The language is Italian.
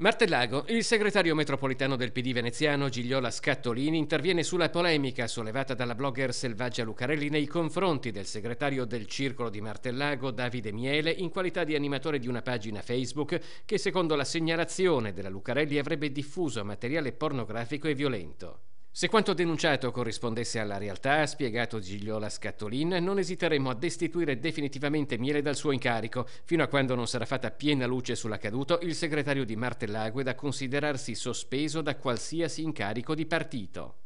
Martellago, il segretario metropolitano del PD veneziano Gigliola Scattolini interviene sulla polemica sollevata dalla blogger Selvaggia Lucarelli nei confronti del segretario del circolo di Martellago Davide Miele in qualità di animatore di una pagina Facebook che secondo la segnalazione della Lucarelli avrebbe diffuso materiale pornografico e violento. Se quanto denunciato corrispondesse alla realtà, ha spiegato Gigliola Scattolin, non esiteremo a destituire definitivamente Miele dal suo incarico, fino a quando non sarà fatta piena luce sull'accaduto, il segretario di Martellago da considerarsi sospeso da qualsiasi incarico di partito.